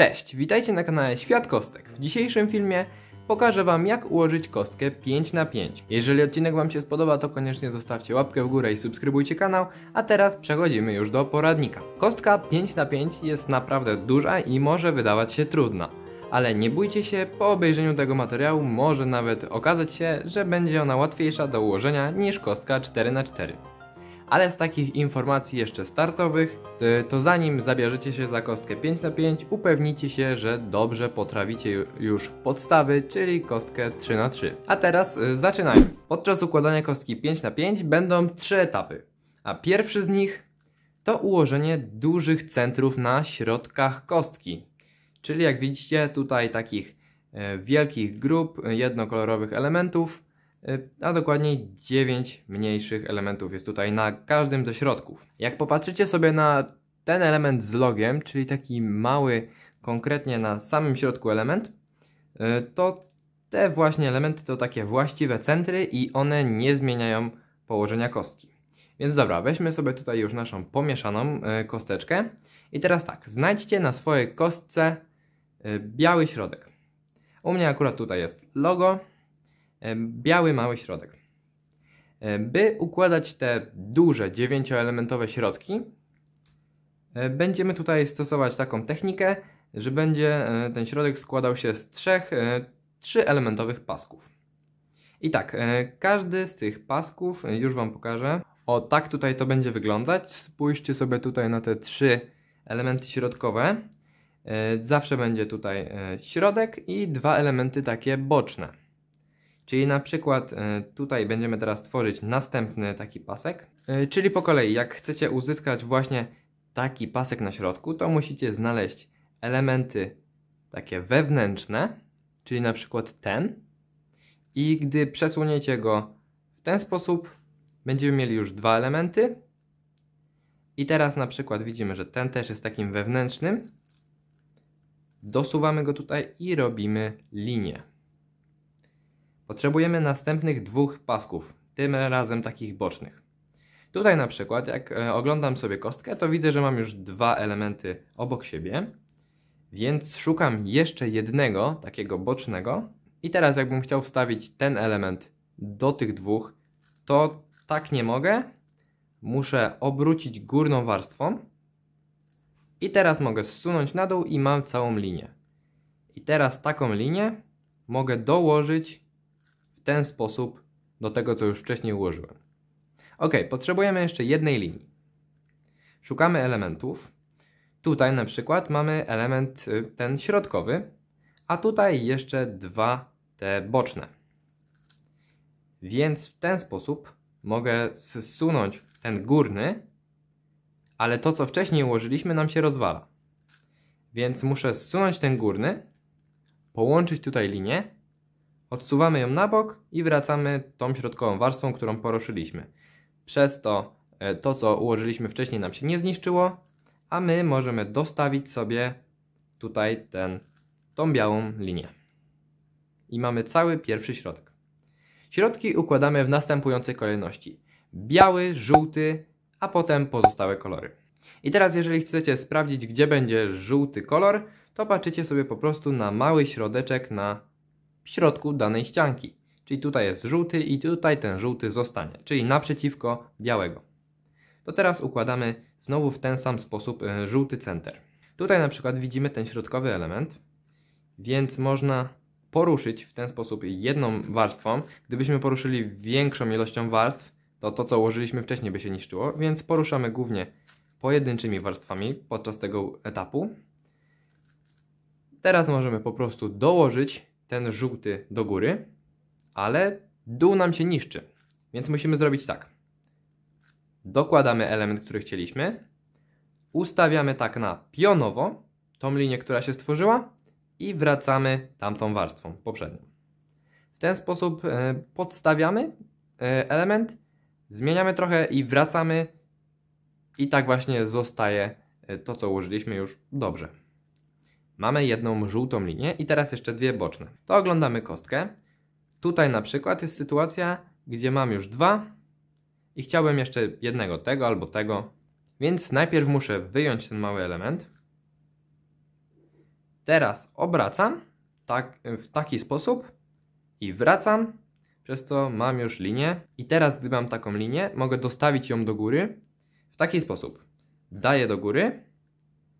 Cześć, witajcie na kanale Świat Kostek. W dzisiejszym filmie pokażę Wam jak ułożyć kostkę 5 na 5 Jeżeli odcinek Wam się spodoba to koniecznie zostawcie łapkę w górę i subskrybujcie kanał, a teraz przechodzimy już do poradnika. Kostka 5 na 5 jest naprawdę duża i może wydawać się trudna. Ale nie bójcie się, po obejrzeniu tego materiału może nawet okazać się, że będzie ona łatwiejsza do ułożenia niż kostka 4 na 4 ale z takich informacji jeszcze startowych, y, to zanim zabierzecie się za kostkę 5 x 5 upewnijcie się, że dobrze potrawicie już podstawy, czyli kostkę 3 x 3 A teraz y, zaczynajmy. Podczas układania kostki 5 x 5 będą trzy etapy. A pierwszy z nich to ułożenie dużych centrów na środkach kostki. Czyli jak widzicie tutaj takich y, wielkich grup jednokolorowych elementów, a dokładniej 9 mniejszych elementów jest tutaj na każdym ze środków. Jak popatrzycie sobie na ten element z logiem, czyli taki mały konkretnie na samym środku element, y, to te właśnie elementy to takie właściwe centry i one nie zmieniają położenia kostki. Więc dobra, weźmy sobie tutaj już naszą pomieszaną y, kosteczkę i teraz tak, znajdźcie na swojej kostce y, biały środek. U mnie akurat tutaj jest logo, biały mały środek. By układać te duże dziewięcioelementowe środki, e, będziemy tutaj stosować taką technikę, że będzie e, ten środek składał się z trzech e, trzyelementowych pasków. I tak, każdy z tych pasków, już Wam pokażę, o tak tutaj to będzie wyglądać. Spójrzcie sobie tutaj na te trzy elementy środkowe. Zawsze będzie tutaj środek i dwa elementy takie boczne. Czyli na przykład e, tutaj będziemy teraz tworzyć następny taki pasek. E, czyli po kolei, jak chcecie uzyskać właśnie taki pasek na środku, to musicie znaleźć elementy takie wewnętrzne, czyli na przykład ten. I gdy przesuniecie go w ten sposób, będziemy mieli już dwa elementy. I teraz na przykład widzimy, że ten też jest takim wewnętrznym. Dosuwamy go tutaj i robimy linię. Potrzebujemy następnych dwóch pasków, tym razem takich bocznych. Tutaj na przykład, jak e, oglądam sobie kostkę, to widzę, że mam już dwa elementy obok siebie, więc szukam jeszcze jednego takiego bocznego i teraz jakbym chciał wstawić ten element do tych dwóch, to tak nie mogę. Muszę obrócić górną warstwą i teraz mogę zsunąć na dół i mam całą linię. I teraz taką linię mogę dołożyć ten sposób do tego, co już wcześniej ułożyłem. Ok, potrzebujemy jeszcze jednej linii. Szukamy elementów. Tutaj na przykład mamy element y, ten środkowy, a tutaj jeszcze dwa te boczne. Więc w ten sposób mogę zsunąć ten górny, ale to co wcześniej ułożyliśmy nam się rozwala. Więc muszę zsunąć ten górny, połączyć tutaj linię Odsuwamy ją na bok i wracamy tą środkową warstwą, którą poruszyliśmy. Przez to e, to, co ułożyliśmy wcześniej nam się nie zniszczyło, a my możemy dostawić sobie tutaj ten, tą białą linię. I mamy cały pierwszy środek. Środki układamy w następującej kolejności. Biały, żółty, a potem pozostałe kolory. I teraz jeżeli chcecie sprawdzić, gdzie będzie żółty kolor, to patrzycie sobie po prostu na mały środeczek na w środku danej ścianki. Czyli tutaj jest żółty i tutaj ten żółty zostanie, czyli naprzeciwko białego. To teraz układamy znowu w ten sam sposób e, żółty center. Tutaj na przykład widzimy ten środkowy element, więc można poruszyć w ten sposób jedną warstwą. Gdybyśmy poruszyli większą ilością warstw, to to co ułożyliśmy wcześniej by się niszczyło, więc poruszamy głównie pojedynczymi warstwami podczas tego etapu. Teraz możemy po prostu dołożyć ten żółty do góry, ale dół nam się niszczy. Więc musimy zrobić tak. Dokładamy element, który chcieliśmy. Ustawiamy tak na pionowo tą linię, która się stworzyła i wracamy tamtą warstwą poprzednią. W ten sposób e, podstawiamy e, element, zmieniamy trochę i wracamy i tak właśnie zostaje e, to, co ułożyliśmy już dobrze. Mamy jedną żółtą linię i teraz jeszcze dwie boczne. To oglądamy kostkę. Tutaj na przykład jest sytuacja, gdzie mam już dwa i chciałbym jeszcze jednego tego albo tego. Więc najpierw muszę wyjąć ten mały element. Teraz obracam tak, w taki sposób i wracam, przez co mam już linię. I teraz, gdy mam taką linię, mogę dostawić ją do góry w taki sposób. Daję do góry,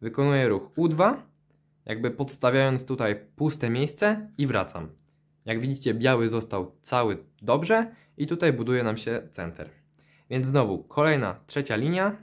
wykonuję ruch U2, jakby podstawiając tutaj puste miejsce i wracam. Jak widzicie biały został cały dobrze i tutaj buduje nam się center. Więc znowu kolejna trzecia linia,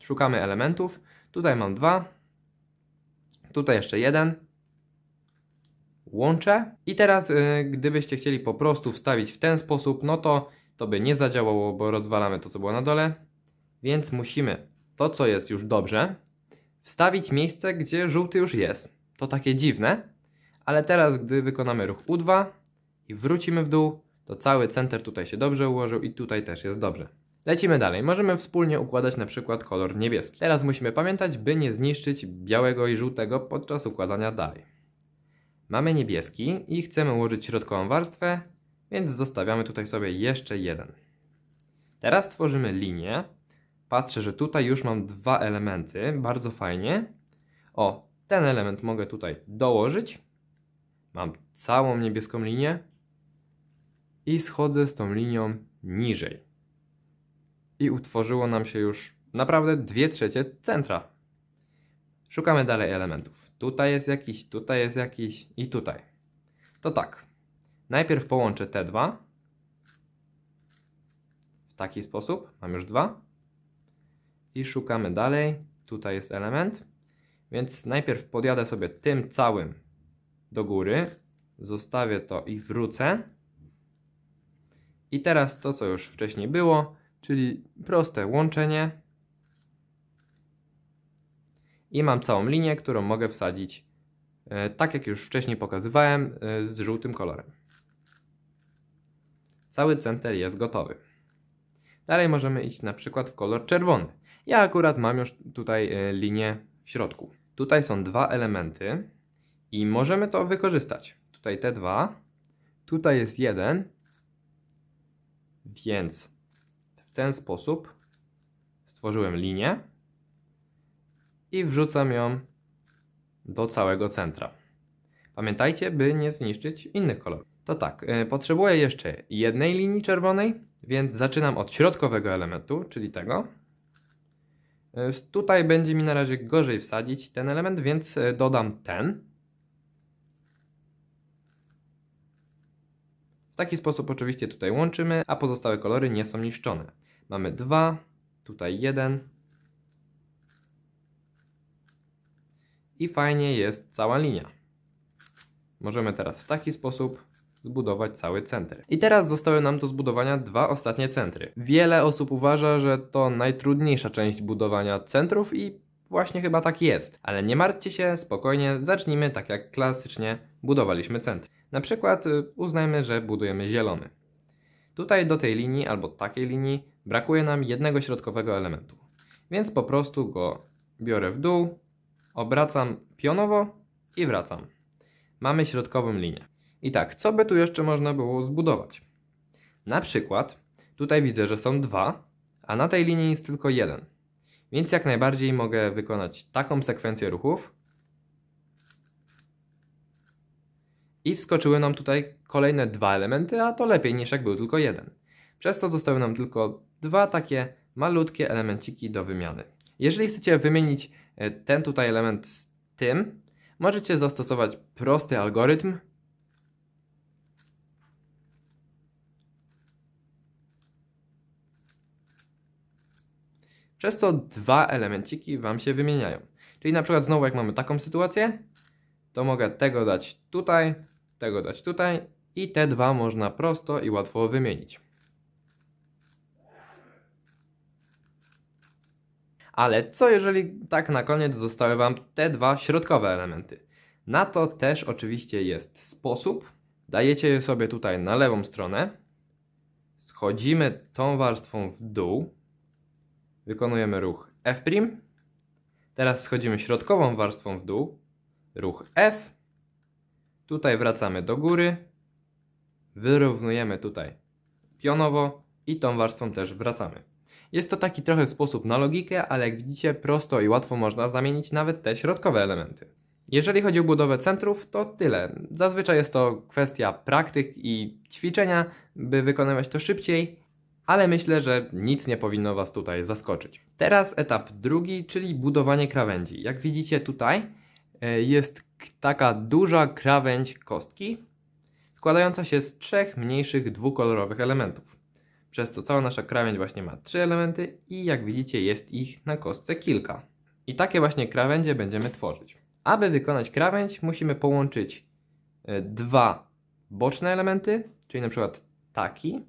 szukamy elementów, tutaj mam dwa, tutaj jeszcze jeden, łączę i teraz yy, gdybyście chcieli po prostu wstawić w ten sposób, no to to by nie zadziałało, bo rozwalamy to co było na dole, więc musimy to co jest już dobrze, wstawić miejsce, gdzie żółty już jest. To takie dziwne, ale teraz gdy wykonamy ruch U2 i wrócimy w dół, to cały center tutaj się dobrze ułożył i tutaj też jest dobrze. Lecimy dalej. Możemy wspólnie układać na przykład kolor niebieski. Teraz musimy pamiętać, by nie zniszczyć białego i żółtego podczas układania dalej. Mamy niebieski i chcemy ułożyć środkową warstwę, więc zostawiamy tutaj sobie jeszcze jeden. Teraz tworzymy linię, patrzę, że tutaj już mam dwa elementy, bardzo fajnie. O, ten element mogę tutaj dołożyć. Mam całą niebieską linię i schodzę z tą linią niżej. I utworzyło nam się już naprawdę dwie trzecie centra. Szukamy dalej elementów. Tutaj jest jakiś, tutaj jest jakiś i tutaj. To tak. Najpierw połączę te dwa. W taki sposób. Mam już dwa i szukamy dalej. Tutaj jest element. Więc najpierw podjadę sobie tym całym do góry. Zostawię to i wrócę. I teraz to, co już wcześniej było, czyli proste łączenie. I mam całą linię, którą mogę wsadzić, e, tak jak już wcześniej pokazywałem, e, z żółtym kolorem. Cały center jest gotowy. Dalej możemy iść na przykład w kolor czerwony. Ja akurat mam już tutaj e, linię w środku. Tutaj są dwa elementy i możemy to wykorzystać. Tutaj te dwa, tutaj jest jeden, więc w ten sposób stworzyłem linię i wrzucam ją do całego centra. Pamiętajcie, by nie zniszczyć innych kolorów. To tak, yy, potrzebuję jeszcze jednej linii czerwonej, więc zaczynam od środkowego elementu, czyli tego, E, tutaj będzie mi na razie gorzej wsadzić ten element, więc e, dodam ten. W taki sposób oczywiście tutaj łączymy, a pozostałe kolory nie są niszczone. Mamy dwa, tutaj jeden. I fajnie jest cała linia. Możemy teraz w taki sposób zbudować cały centr. I teraz zostały nam do zbudowania dwa ostatnie centry. Wiele osób uważa, że to najtrudniejsza część budowania centrów i właśnie chyba tak jest. Ale nie martwcie się, spokojnie, zacznijmy tak jak klasycznie budowaliśmy centry. Na przykład y, uznajmy, że budujemy zielony. Tutaj do tej linii albo takiej linii brakuje nam jednego środkowego elementu. Więc po prostu go biorę w dół, obracam pionowo i wracam. Mamy środkową linię. I tak, co by tu jeszcze można było zbudować? Na przykład, tutaj widzę, że są dwa, a na tej linii jest tylko jeden. Więc jak najbardziej mogę wykonać taką sekwencję ruchów. I wskoczyły nam tutaj kolejne dwa elementy, a to lepiej niż jak był tylko jeden. Przez to zostały nam tylko dwa takie malutkie elemenciki do wymiany. Jeżeli chcecie wymienić e, ten tutaj element z tym, możecie zastosować prosty algorytm, przez co dwa elemenciki Wam się wymieniają. Czyli na przykład znowu jak mamy taką sytuację, to mogę tego dać tutaj, tego dać tutaj i te dwa można prosto i łatwo wymienić. Ale co jeżeli tak na koniec zostały Wam te dwa środkowe elementy? Na to też oczywiście jest sposób. Dajecie je sobie tutaj na lewą stronę, schodzimy tą warstwą w dół, wykonujemy ruch F', teraz schodzimy środkową warstwą w dół, ruch F, tutaj wracamy do góry, wyrównujemy tutaj pionowo i tą warstwą też wracamy. Jest to taki trochę sposób na logikę, ale jak widzicie prosto i łatwo można zamienić nawet te środkowe elementy. Jeżeli chodzi o budowę centrów, to tyle. Zazwyczaj jest to kwestia praktyk i ćwiczenia, by wykonywać to szybciej ale myślę, że nic nie powinno Was tutaj zaskoczyć. Teraz etap drugi, czyli budowanie krawędzi. Jak widzicie tutaj e, jest taka duża krawędź kostki, składająca się z trzech mniejszych dwukolorowych elementów. Przez co cała nasza krawędź właśnie ma trzy elementy i jak widzicie jest ich na kostce kilka. I takie właśnie krawędzie będziemy tworzyć. Aby wykonać krawędź musimy połączyć e, dwa boczne elementy, czyli na przykład taki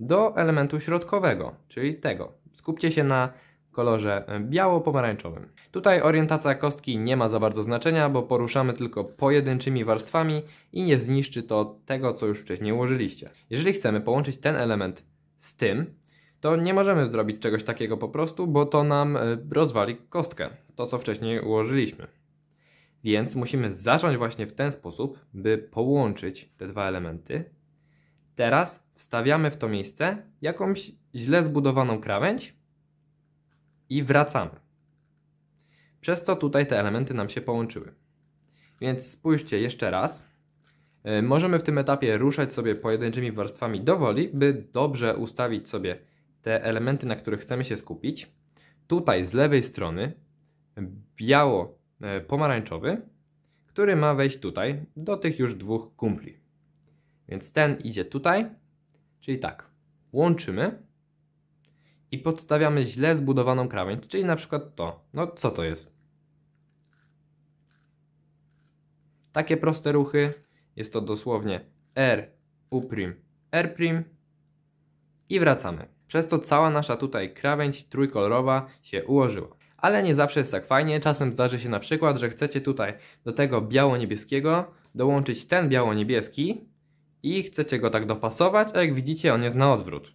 do elementu środkowego, czyli tego. Skupcie się na kolorze e, biało-pomarańczowym. Tutaj orientacja kostki nie ma za bardzo znaczenia, bo poruszamy tylko pojedynczymi warstwami i nie zniszczy to tego, co już wcześniej ułożyliście. Jeżeli chcemy połączyć ten element z tym, to nie możemy zrobić czegoś takiego po prostu, bo to nam e, rozwali kostkę, to co wcześniej ułożyliśmy. Więc musimy zacząć właśnie w ten sposób, by połączyć te dwa elementy. Teraz wstawiamy w to miejsce jakąś źle zbudowaną krawędź i wracamy. Przez to tutaj te elementy nam się połączyły. Więc spójrzcie jeszcze raz. Y, możemy w tym etapie ruszać sobie pojedynczymi warstwami dowoli, by dobrze ustawić sobie te elementy, na których chcemy się skupić. Tutaj z lewej strony biało-pomarańczowy, y, który ma wejść tutaj do tych już dwóch kumpli. Więc ten idzie tutaj, Czyli tak, łączymy i podstawiamy źle zbudowaną krawędź, czyli na przykład to. No co to jest? Takie proste ruchy, jest to dosłownie R, U', R' i wracamy. Przez to cała nasza tutaj krawędź trójkolorowa się ułożyła. Ale nie zawsze jest tak fajnie, czasem zdarzy się na przykład, że chcecie tutaj do tego biało-niebieskiego dołączyć ten biało-niebieski, i chcecie go tak dopasować, a jak widzicie on jest na odwrót.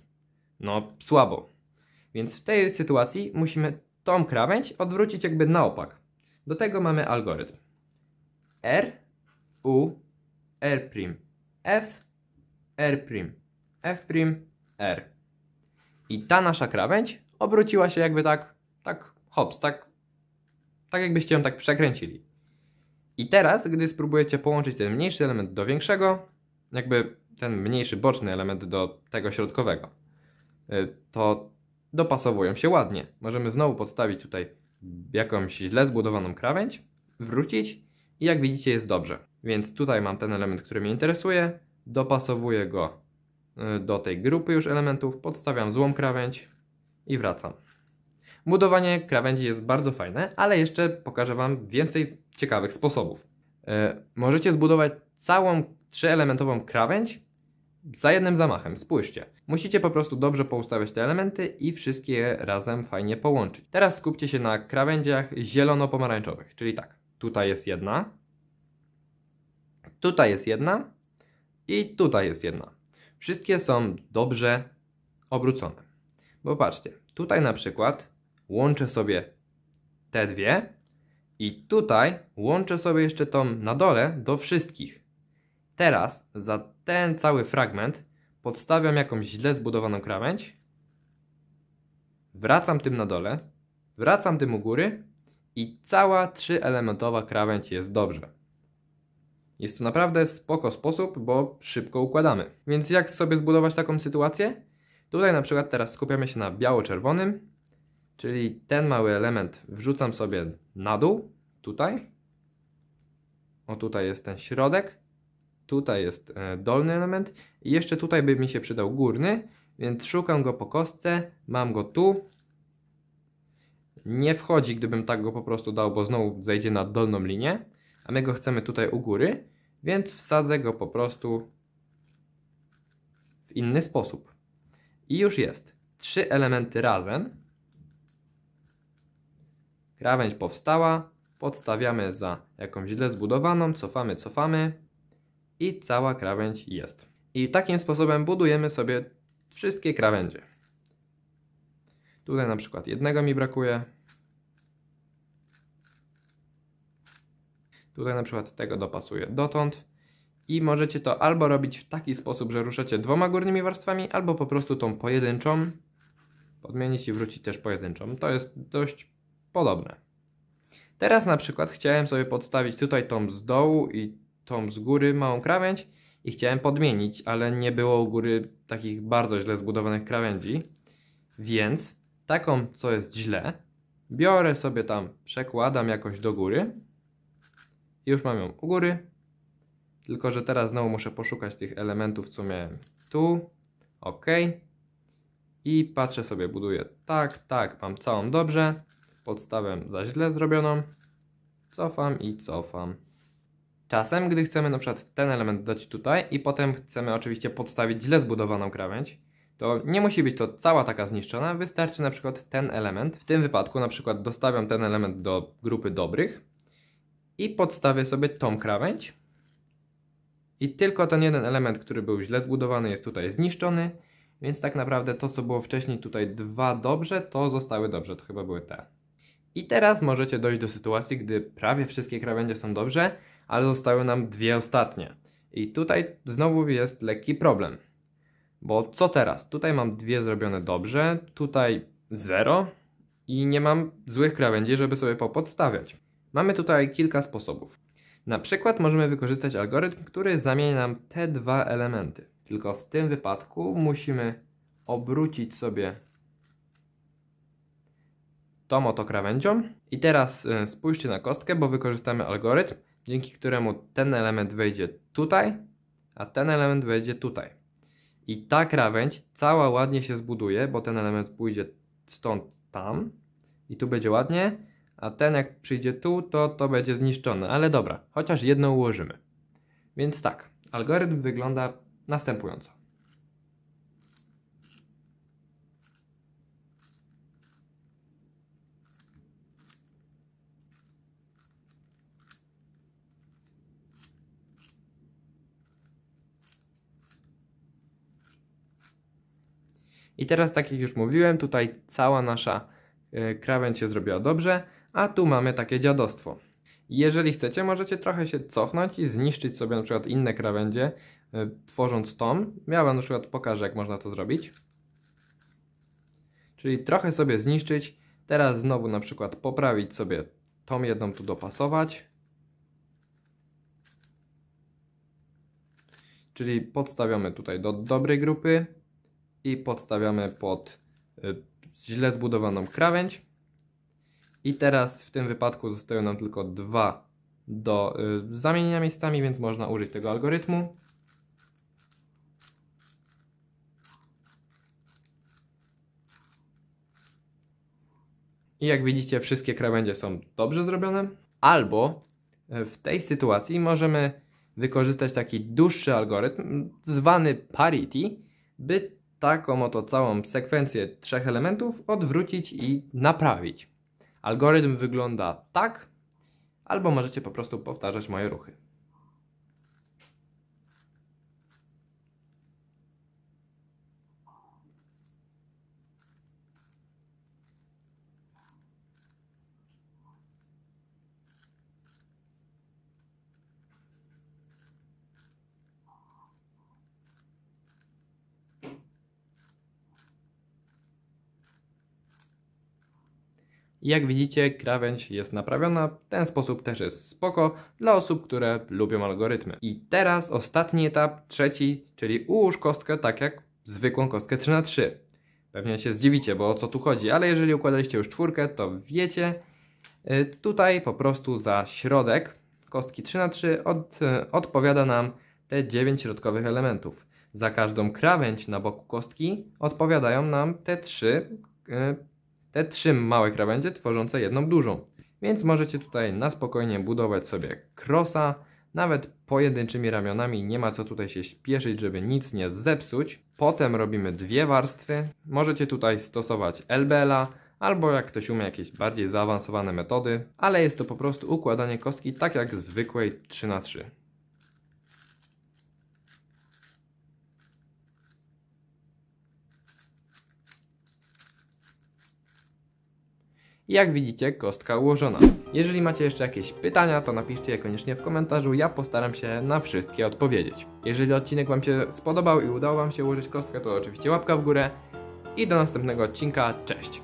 No słabo. Więc w tej sytuacji musimy tą krawędź odwrócić jakby na opak. Do tego mamy algorytm. R, U, R', F, R', F', R. I ta nasza krawędź obróciła się jakby tak, tak hops, tak, tak jakbyście ją tak przekręcili. I teraz, gdy spróbujecie połączyć ten mniejszy element do większego, jakby ten mniejszy boczny element do tego środkowego, y, to dopasowują się ładnie. Możemy znowu podstawić tutaj jakąś źle zbudowaną krawędź, wrócić i jak widzicie jest dobrze. Więc tutaj mam ten element, który mnie interesuje, dopasowuję go y, do tej grupy już elementów, podstawiam złą krawędź i wracam. Budowanie krawędzi jest bardzo fajne, ale jeszcze pokażę Wam więcej ciekawych sposobów. Y, możecie zbudować całą trzyelementową krawędź za jednym zamachem, spójrzcie. Musicie po prostu dobrze poustawiać te elementy i wszystkie je razem fajnie połączyć. Teraz skupcie się na krawędziach zielono-pomarańczowych, czyli tak, tutaj jest jedna, tutaj jest jedna i tutaj jest jedna. Wszystkie są dobrze obrócone. Bo patrzcie, tutaj na przykład łączę sobie te dwie i tutaj łączę sobie jeszcze tą na dole do wszystkich. Teraz za ten cały fragment podstawiam jakąś źle zbudowaną krawędź, wracam tym na dole, wracam tym u góry i cała trzyelementowa krawędź jest dobrze. Jest to naprawdę spoko sposób, bo szybko układamy. Więc jak sobie zbudować taką sytuację? Tutaj na przykład teraz skupiamy się na biało-czerwonym, czyli ten mały element wrzucam sobie na dół, tutaj. O tutaj jest ten środek Tutaj jest e, dolny element i jeszcze tutaj by mi się przydał górny, więc szukam go po kostce, mam go tu. Nie wchodzi, gdybym tak go po prostu dał, bo znowu zejdzie na dolną linię, a my go chcemy tutaj u góry, więc wsadzę go po prostu w inny sposób. I już jest. Trzy elementy razem. Krawędź powstała, podstawiamy za jakąś źle zbudowaną, cofamy, cofamy i cała krawędź jest. I takim sposobem budujemy sobie wszystkie krawędzie. Tutaj na przykład jednego mi brakuje. Tutaj na przykład tego dopasuję dotąd. I możecie to albo robić w taki sposób, że ruszacie dwoma górnymi warstwami, albo po prostu tą pojedynczą podmienić i wrócić też pojedynczą. To jest dość podobne. Teraz na przykład chciałem sobie podstawić tutaj tą z dołu i tą z góry małą krawędź i chciałem podmienić, ale nie było u góry takich bardzo źle zbudowanych krawędzi. Więc taką, co jest źle, biorę sobie tam, przekładam jakoś do góry. I już mam ją u góry. Tylko, że teraz znowu muszę poszukać tych elementów, co miałem tu. OK. I patrzę sobie, buduję tak, tak, mam całą dobrze. Podstawę za źle zrobioną. Cofam i cofam. Czasem, gdy chcemy na przykład ten element dać tutaj i potem chcemy oczywiście podstawić źle zbudowaną krawędź, to nie musi być to cała taka zniszczona, wystarczy na przykład ten element. W tym wypadku na przykład dostawiam ten element do grupy dobrych i podstawię sobie tą krawędź. I tylko ten jeden element, który był źle zbudowany jest tutaj zniszczony, więc tak naprawdę to co było wcześniej tutaj dwa dobrze, to zostały dobrze, to chyba były te. I teraz możecie dojść do sytuacji, gdy prawie wszystkie krawędzie są dobrze, ale zostały nam dwie ostatnie. I tutaj znowu jest lekki problem. Bo co teraz? Tutaj mam dwie zrobione dobrze, tutaj zero i nie mam złych krawędzi, żeby sobie popodstawiać. Mamy tutaj kilka sposobów. Na przykład możemy wykorzystać algorytm, który zamieni nam te dwa elementy. Tylko w tym wypadku musimy obrócić sobie tą oto krawędzią. I teraz y, spójrzcie na kostkę, bo wykorzystamy algorytm dzięki któremu ten element wejdzie tutaj, a ten element wejdzie tutaj. I ta krawędź cała ładnie się zbuduje, bo ten element pójdzie stąd tam i tu będzie ładnie, a ten jak przyjdzie tu, to to będzie zniszczone. Ale dobra, chociaż jedno ułożymy. Więc tak, algorytm wygląda następująco. I teraz tak jak już mówiłem, tutaj cała nasza y, krawędź się zrobiła dobrze, a tu mamy takie dziadostwo. Jeżeli chcecie, możecie trochę się cofnąć i zniszczyć sobie na przykład inne krawędzie, y, tworząc tom. Ja wam na przykład pokażę, jak można to zrobić. Czyli trochę sobie zniszczyć, teraz znowu na przykład poprawić sobie tą jedną tu dopasować. Czyli podstawiamy tutaj do dobrej grupy, i podstawiamy pod y, źle zbudowaną krawędź. I teraz w tym wypadku zostają nam tylko dwa do y, zamienienia miejscami, więc można użyć tego algorytmu. I jak widzicie wszystkie krawędzie są dobrze zrobione. Albo y, w tej sytuacji możemy wykorzystać taki dłuższy algorytm zwany parity, by taką oto całą sekwencję trzech elementów odwrócić i naprawić. Algorytm wygląda tak, albo możecie po prostu powtarzać moje ruchy. Jak widzicie, krawędź jest naprawiona, ten sposób też jest spoko dla osób, które lubią algorytmy. I teraz ostatni etap, trzeci, czyli ułóż kostkę tak jak zwykłą kostkę 3x3. Pewnie się zdziwicie, bo o co tu chodzi, ale jeżeli układaliście już czwórkę, to wiecie, y, tutaj po prostu za środek kostki 3x3 od, y, odpowiada nam te 9 środkowych elementów. Za każdą krawędź na boku kostki odpowiadają nam te 3 te trzy małe krawędzie tworzące jedną dużą. Więc możecie tutaj na spokojnie budować sobie krosa, nawet pojedynczymi ramionami, nie ma co tutaj się śpieszyć, żeby nic nie zepsuć. Potem robimy dwie warstwy, możecie tutaj stosować LBL-a, albo jak ktoś umie jakieś bardziej zaawansowane metody, ale jest to po prostu układanie kostki tak jak zwykłej 3x3. Jak widzicie, kostka ułożona. Jeżeli macie jeszcze jakieś pytania, to napiszcie je koniecznie w komentarzu, ja postaram się na wszystkie odpowiedzieć. Jeżeli odcinek Wam się spodobał i udało Wam się ułożyć kostkę, to oczywiście łapka w górę i do następnego odcinka, cześć!